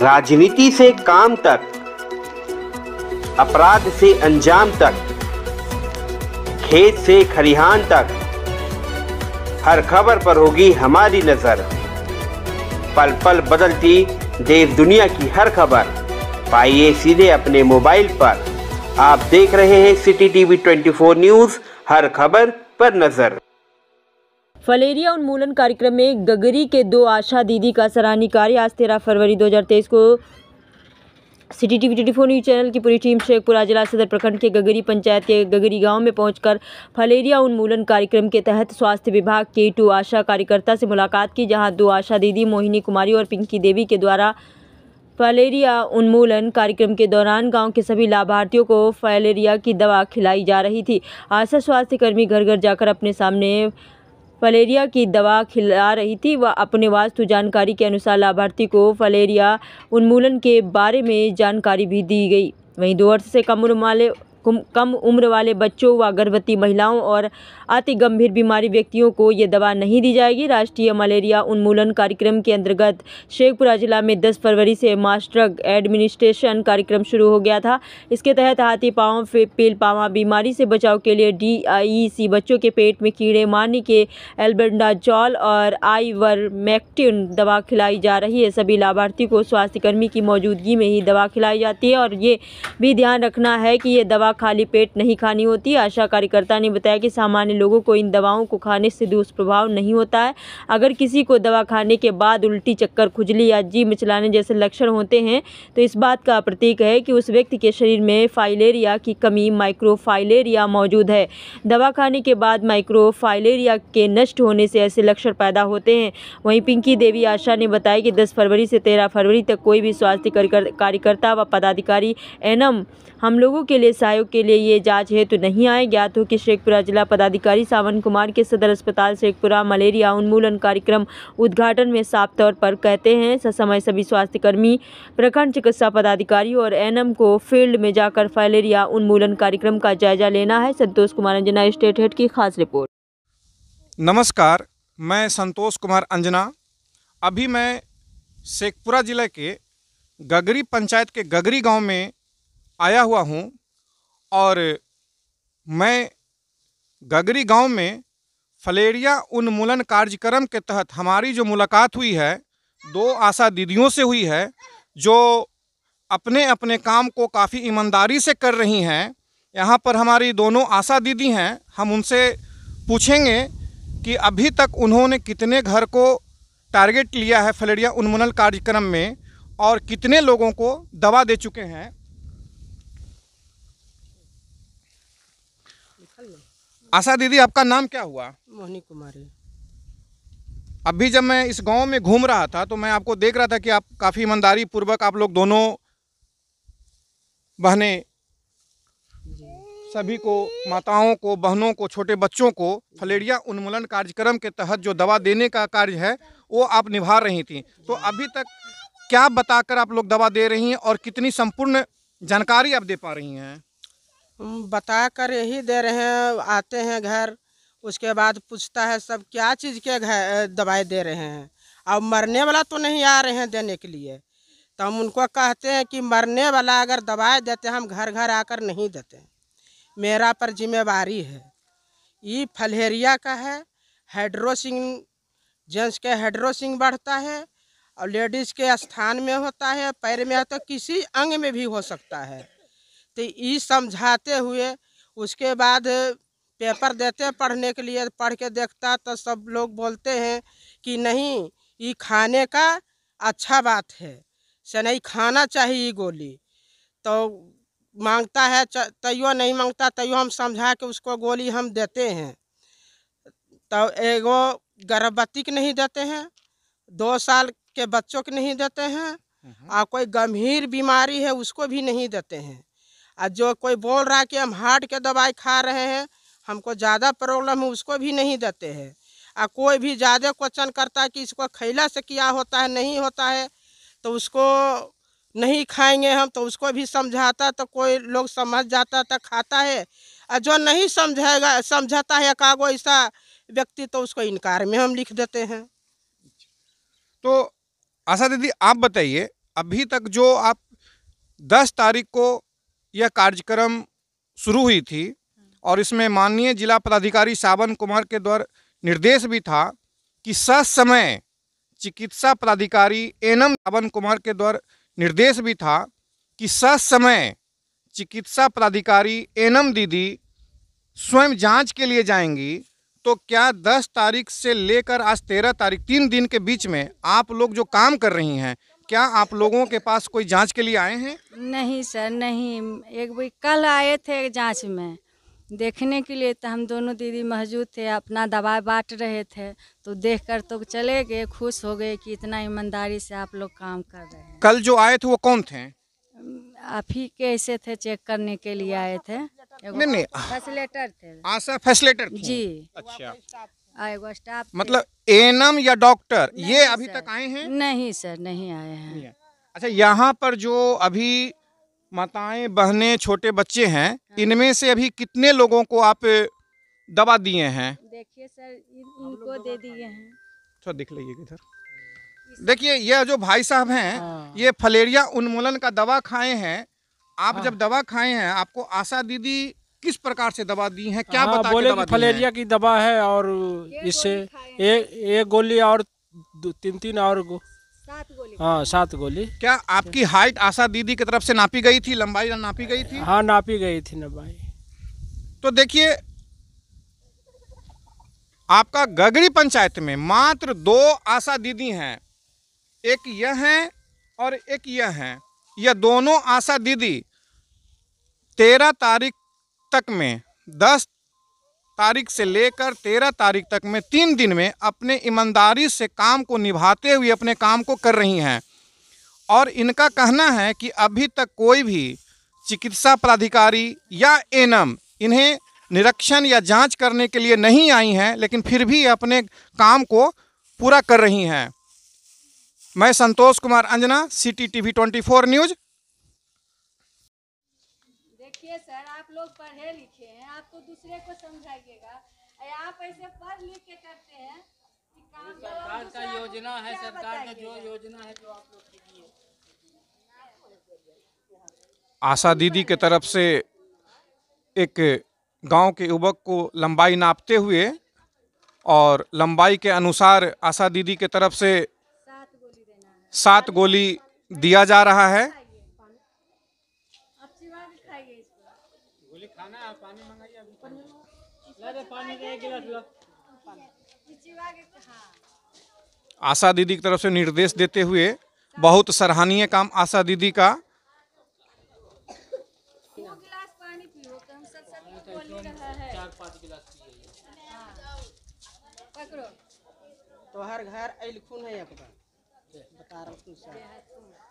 राजनीति से काम तक अपराध से अंजाम तक खेत से खरिहान तक हर खबर पर होगी हमारी नजर पल पल बदलती देश दुनिया की हर खबर पाइए सीधे अपने मोबाइल पर आप देख रहे हैं सिटी टीवी 24 न्यूज हर खबर पर नजर फलेरिया उन्मूलन कार्यक्रम में गगरी के दो आशा दीदी का सराहनीय कार्य आज तेरह फरवरी 2023 को city TV twenty four news channel की पूरी टीम शेखपुरा जिला सदर प्रखंड के गगरी पंचायत के गगरी गांव में पहुंचकर फलेरिया उन्मूलन कार्यक्रम के तहत स्वास्थ्य विभाग के टू आशा कार्यकर्ता से मुलाकात की जहाँ दो आशा दीदी मोहिनी कुमारी और पिंकी देवी के द्वारा फलेरिया उन्मूलन कार्यक्रम के दौरान गांव के सभी लाभार्थियों को फलेरिया की दवा खिलाई जा रही थी आशा स्वास्थ्यकर्मी घर घर जाकर अपने सामने फलेरिया की दवा खिला रही थी वह अपने वास्तु जानकारी के अनुसार लाभार्थी को फलेरिया उन्मूलन के बारे में जानकारी भी दी गई वहीं दो वर्ष से कम उम्र वाले कम उम्र वाले बच्चों व गर्भवती महिलाओं और अति गंभीर बीमारी व्यक्तियों को ये दवा नहीं दी जाएगी राष्ट्रीय मलेरिया उन्मूलन कार्यक्रम के अंतर्गत शेखपुरा जिला में 10 फरवरी से मास्टर एडमिनिस्ट्रेशन कार्यक्रम शुरू हो गया था इसके तहत हाथी पाँव पेल पावा बीमारी से बचाव के लिए डी बच्चों के पेट में कीड़े मारने के एल्बेंडाजॉल और आईवरमेक्टिन दवा खिलाई जा रही है सभी लाभार्थी को स्वास्थ्यकर्मी की मौजूदगी में ही दवा खिलाई जाती है और ये भी ध्यान रखना है कि ये दवा खाली पेट नहीं खानी होती आशा कार्यकर्ता ने बताया कि सामान्य लोगों को इन दवाओं को खाने से दुष्प्रभाव नहीं होता है अगर किसी को दवा खाने के बाद उल्टी चक्कर खुजली या जी मिचलाने जैसे लक्षण होते हैं तो इस बात का प्रतीक है कि उस व्यक्ति के शरीर में फाइलेरिया की कमी माइक्रोफाइलेरिया मौजूद है दवा खाने के बाद माइक्रोफाइलेरिया के नष्ट होने से ऐसे लक्षण पैदा होते हैं वहीं पिंकी देवी आशा ने बताया कि 10 फरवरी से 13 फरवरी तक कोई भी स्वास्थ्य कार्यकर्ता व पदाधिकारी एनम हम लोगों के लिए सहायक आयोग के लिए ये जांच हेतु तो नहीं आए ज्ञात हो कि शेखपुरा जिला पदाधिकारी सावन कुमार के सदर अस्पताल शेखपुरा मलेरिया उन्मूलन कार्यक्रम उद्घाटन में साफ तौर पर कहते हैं ससमय सभी स्वास्थ्यकर्मी प्रखंड चिकित्सा पदाधिकारी और एनएम को फील्ड में जाकर फाइलेरिया उन्मूलन कार्यक्रम का जायजा लेना है संतोष कुमार अंजना स्टेट हेड की खास रिपोर्ट नमस्कार मैं संतोष कुमार अंजना अभी मैं शेखपुरा ज़िले के गगरी पंचायत के गगरी गांव में आया हुआ हूं और मैं गगरी गांव में फलेरिया उन्मूलन कार्यक्रम के तहत हमारी जो मुलाकात हुई है दो आशा दीदियों से हुई है जो अपने अपने काम को काफ़ी ईमानदारी से कर रही हैं यहाँ पर हमारी दोनों आशा दीदी हैं हम उनसे पूछेंगे कि अभी तक उन्होंने कितने घर को टारगेट लिया है फलेरिया उन्मूलन कार्यक्रम में और कितने लोगों को दवा दे चुके हैं आशा दीदी आपका नाम क्या हुआ मोहनी कुमारी अभी जब मैं इस गांव में घूम रहा था तो मैं आपको देख रहा था कि आप काफ़ी ईमानदारी पूर्वक आप लोग दोनों बहने सभी को माताओं को बहनों को छोटे बच्चों को फलेरिया उन्मूलन कार्यक्रम के तहत जो दवा देने का कार्य है वो आप निभा रही थी तो अभी तक क्या बताकर आप लोग दवा दे रही हैं और कितनी संपूर्ण जानकारी आप दे पा रही हैं बता कर यही दे रहे हैं आते हैं घर उसके बाद पूछता है सब क्या चीज़ के घर दवाई दे रहे हैं अब मरने वाला तो नहीं आ रहे हैं देने के लिए तो हम उनको कहते हैं कि मरने वाला अगर दवाई देते हम घर घर आकर नहीं देते मेरा पर जिम्मेवारी है ये फलहेरिया का है हाइड्रोसिंग जेंट्स के हाइड्रोसिंग बढ़ता है और लेडीज़ के स्थान में होता है पैर में होता तो है किसी अंग में भी हो सकता है तो ये समझाते हुए उसके बाद पेपर देते हैं पढ़ने के लिए पढ़ के देखता तो सब लोग बोलते हैं कि नहीं ये खाने का अच्छा बात है से नहीं खाना चाहिए ये गोली तो मांगता है तैयो नहीं मांगता तैयो हम समझा के उसको गोली हम देते हैं तो एगो गर्भवती के नहीं देते हैं दो साल के बच्चों के नहीं देते हैं और हम्म। कोई गंभीर बीमारी है उसको भी नहीं देते हैं और जो कोई बोल रहा है कि हम हार्ट के दवाई खा रहे हैं हमको ज़्यादा प्रॉब्लम है उसको भी नहीं देते हैं और कोई भी ज़्यादा क्वेश्चन करता है कि इसको खैला से क्या होता है नहीं होता है तो उसको नहीं खाएंगे हम तो उसको भी समझाता तो कोई लोग समझ जाता तो खाता है और जो नहीं समझेगा समझाता है एकागो ऐसा व्यक्ति तो उसको इनकार में हम लिख देते हैं तो आशा दीदी आप बताइए अभी तक जो आप दस तारीख को यह कार्यक्रम शुरू हुई थी और इसमें माननीय जिला पदाधिकारी सावन कुमार के द्वारा निर्देश भी था कि ससमय चिकित्सा पदाधिकारी एनम सावन कुमार के द्वारा निर्देश भी था कि ससमय चिकित्सा पदाधिकारी एनम दीदी स्वयं जांच के लिए जाएंगी तो क्या 10 तारीख से लेकर आज 13 तारीख तीन दिन के बीच में आप लोग जो काम कर रही हैं क्या आप लोगों के पास कोई जांच के लिए आए हैं नहीं सर नहीं एक भी कल आए थे जांच में देखने के लिए तो हम दोनों दीदी मौजूद थे अपना दवा बांट रहे थे तो देखकर तो चले गए खुश हो गए कि इतना ईमानदारी से आप लोग काम कर रहे हैं कल जो आए थे वो कौन थे आप ही कैसे थे चेक करने के लिए आए थे नहीं नहीं फैसिलेटर थे आशा फैसिलेटर जी अच्छा स्टाफ मतलब एनम या डॉक्टर ये अभी तक आए हैं नहीं सर नहीं आए हैं अच्छा यहाँ पर जो अभी माताएं बहनें छोटे बच्चे हैं हाँ। इनमें से अभी कितने लोगों को आप दवा दिए हैं देखिए सर इनको दे दिए हैं अच्छा दिख लीजिए इधर देखिए ये जो भाई साहब हैं हाँ। ये फलेरिया उन्मूलन का दवा खाए हैं आप हाँ। जब दवा खाए हैं आपको आशा दीदी किस प्रकार से दवा दी है क्या हाँ, बता बोले दवा फलेरिया की दवा है और इससे एक एक गोली और तीन तीन और गो... हाँ सात गोली क्या आपकी हाइट आशा दीदी की तरफ से नापी गई थी लंबाई नापी गई थी हाँ नापी गई थी लंबाई तो देखिए आपका गगरी पंचायत में मात्र दो आशा दीदी हैं एक यह हैं और एक यह हैं यह दोनों आशा दीदी तेरह तारीख तक में दस तारीख से लेकर तेरह तारीख तक में तीन दिन में अपने ईमानदारी से काम को निभाते हुए अपने काम को कर रही हैं और इनका कहना है कि अभी तक कोई भी चिकित्सा पदाधिकारी या एनम इन्हें निरीक्षण या जांच करने के लिए नहीं आई हैं लेकिन फिर भी अपने काम को पूरा कर रही हैं मैं Santosh Kumar Anjana C T T V twenty four news देखिए सर आप लोग पढ़े लिखे हैं आप तो दूसरे को समझाइएगा आप ऐसे पढ़ लिख के करते हैं सरकार का योजना है सरकार का जो योजना है जो आप लोग आशा दीदी के तरफ से एक गांव के युवक को लंबाई नापते हुए और लंबाई के अनुसार आशा दीदी के तरफ से सात गोली दिया जा रहा है पानी मंगाइए अभी पानी दे पानी एक गिलास लो हाँ। आशा दीदी की तरफ से निर्देश देते हुए बहुत सराहनीय काम आशा दीदी का तो हाँ। हर घर है बता रहा हूँ